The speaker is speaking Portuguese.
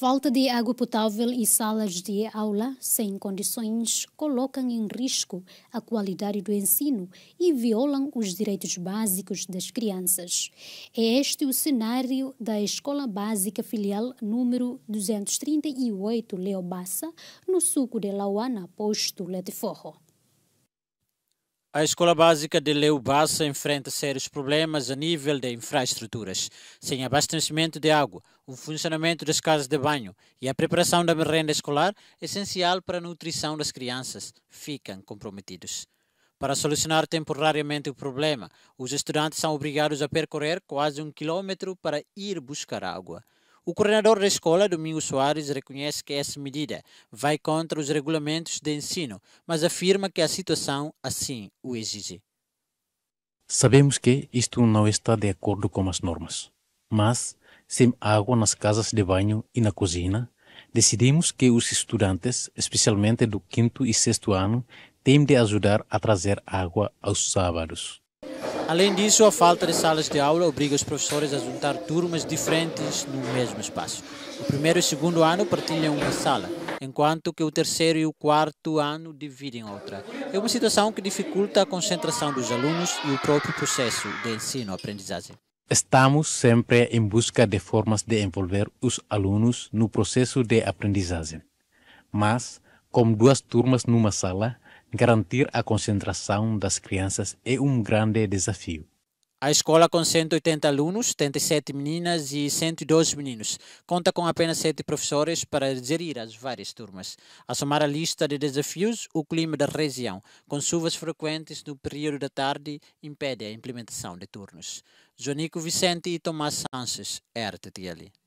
Falta de água potável e salas de aula sem condições colocam em risco a qualidade do ensino e violam os direitos básicos das crianças. É este o cenário da Escola Básica Filial número 238 Leobassa, no suco de Lauana, posto Letiforro. A Escola Básica de Leubassa enfrenta sérios problemas a nível de infraestruturas, sem abastecimento de água, o funcionamento das casas de banho e a preparação da merenda escolar, essencial para a nutrição das crianças, ficam comprometidos. Para solucionar temporariamente o problema, os estudantes são obrigados a percorrer quase um quilômetro para ir buscar água. O coordenador da escola, Domingos Soares, reconhece que essa medida vai contra os regulamentos de ensino, mas afirma que a situação assim o exige. Sabemos que isto não está de acordo com as normas, mas sem água nas casas de banho e na cozinha, decidimos que os estudantes, especialmente do quinto e sexto ano, têm de ajudar a trazer água aos sábados. Além disso, a falta de salas de aula obriga os professores a juntar turmas diferentes no mesmo espaço. O primeiro e o segundo ano partilham uma sala, enquanto que o terceiro e o quarto ano dividem outra. É uma situação que dificulta a concentração dos alunos e o próprio processo de ensino-aprendizagem. Estamos sempre em busca de formas de envolver os alunos no processo de aprendizagem. Mas, como duas turmas numa sala, Garantir a concentração das crianças é um grande desafio. A escola, com 180 alunos, 37 meninas e 112 meninos, conta com apenas 7 professores para gerir as várias turmas. A somar a lista de desafios, o clima da região, com chuvas frequentes no período da tarde, impede a implementação de turnos. Jonico Vicente e Tomás Sanches, RTTL.